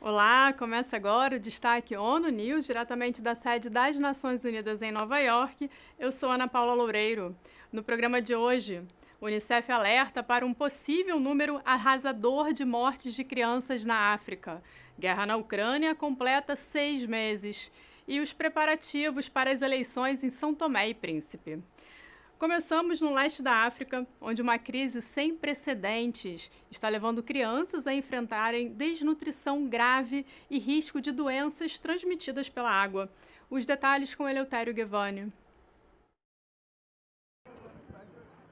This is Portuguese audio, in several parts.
Olá, começa agora o destaque ONU News, diretamente da sede das Nações Unidas em Nova York. Eu sou Ana Paula Loureiro. No programa de hoje, Unicef alerta para um possível número arrasador de mortes de crianças na África. Guerra na Ucrânia completa seis meses. E os preparativos para as eleições em São Tomé e Príncipe. Começamos no leste da África, onde uma crise sem precedentes está levando crianças a enfrentarem desnutrição grave e risco de doenças transmitidas pela água. Os detalhes com Eleutério Guevani.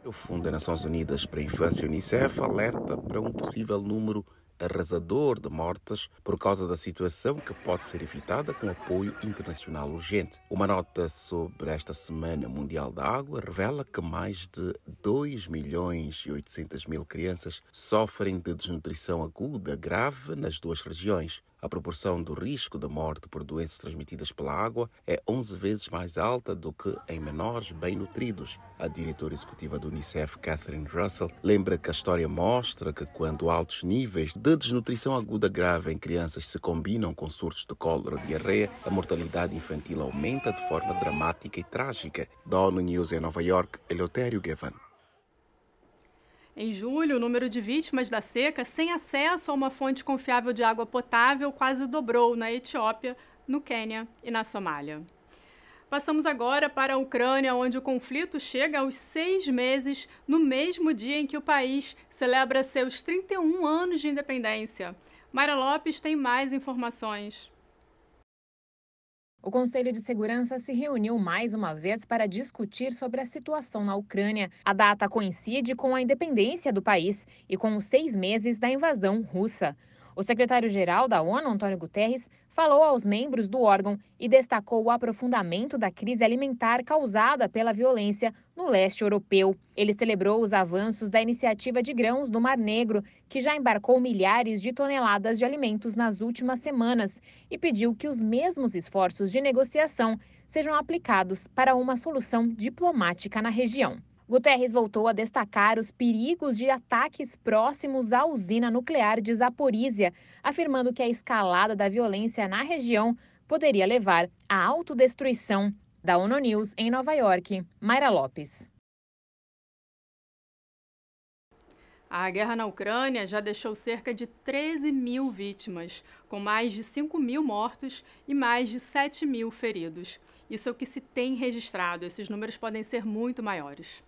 O Fundo das Nações Unidas para a Infância, Unicef, alerta para um possível número arrasador de mortes por causa da situação que pode ser evitada com apoio internacional urgente. Uma nota sobre esta Semana Mundial da Água revela que mais de 2 milhões e 800 mil crianças sofrem de desnutrição aguda grave nas duas regiões. A proporção do risco de morte por doenças transmitidas pela água é 11 vezes mais alta do que em menores bem nutridos. A diretora executiva do Unicef, Catherine Russell, lembra que a história mostra que quando altos níveis de desnutrição aguda grave em crianças se combinam com surtos de cólera ou diarreia, a mortalidade infantil aumenta de forma dramática e trágica. Da ONU News em Nova York, Eleutério Gavan. Em julho, o número de vítimas da seca sem acesso a uma fonte confiável de água potável quase dobrou na Etiópia, no Quênia e na Somália. Passamos agora para a Ucrânia, onde o conflito chega aos seis meses, no mesmo dia em que o país celebra seus 31 anos de independência. Mayra Lopes tem mais informações. O Conselho de Segurança se reuniu mais uma vez para discutir sobre a situação na Ucrânia. A data coincide com a independência do país e com os seis meses da invasão russa. O secretário-geral da ONU, Antônio Guterres, falou aos membros do órgão e destacou o aprofundamento da crise alimentar causada pela violência no leste europeu. Ele celebrou os avanços da iniciativa de grãos do Mar Negro, que já embarcou milhares de toneladas de alimentos nas últimas semanas, e pediu que os mesmos esforços de negociação sejam aplicados para uma solução diplomática na região. Guterres voltou a destacar os perigos de ataques próximos à usina nuclear de Zaporízia, afirmando que a escalada da violência na região poderia levar à autodestruição. Da ONU News em Nova York, Mayra Lopes. A guerra na Ucrânia já deixou cerca de 13 mil vítimas, com mais de 5 mil mortos e mais de 7 mil feridos. Isso é o que se tem registrado, esses números podem ser muito maiores.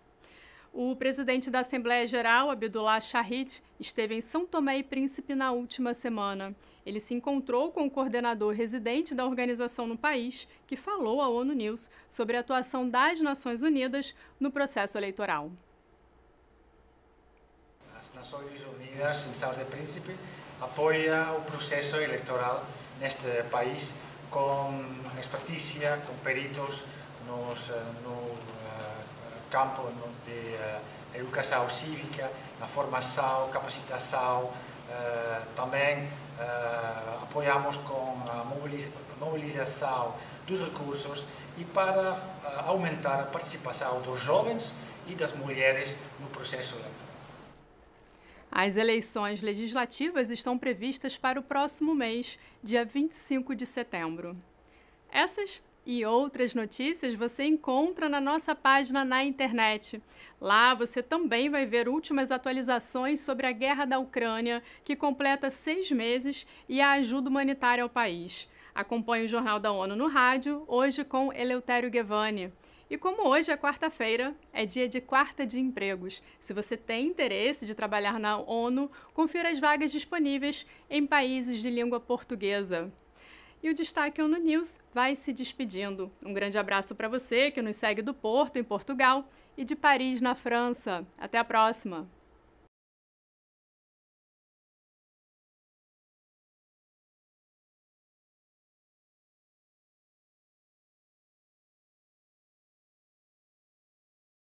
O presidente da Assembleia Geral, Abdullah Shahid, esteve em São Tomé e Príncipe na última semana. Ele se encontrou com o coordenador residente da organização no país, que falou à ONU News sobre a atuação das Nações Unidas no processo eleitoral. As Nações Unidas em São Tomé e Príncipe apoia o processo eleitoral neste país com expertise, com peritos nos, eh, no eh, campo de eh, educação cívica, na formação, capacitação. Eh, também eh, apoiamos com a mobilização dos recursos e para aumentar a participação dos jovens e das mulheres no processo eleitoral. As eleições legislativas estão previstas para o próximo mês, dia 25 de setembro. Essas e outras notícias você encontra na nossa página na internet. Lá você também vai ver últimas atualizações sobre a guerra da Ucrânia, que completa seis meses, e a ajuda humanitária ao país. Acompanhe o Jornal da ONU no rádio, hoje com Eleutério Guevani. E como hoje é quarta-feira, é dia de quarta de empregos. Se você tem interesse de trabalhar na ONU, confira as vagas disponíveis em países de língua portuguesa. E o Destaque ONU News vai se despedindo. Um grande abraço para você que nos segue do Porto, em Portugal, e de Paris, na França. Até a próxima!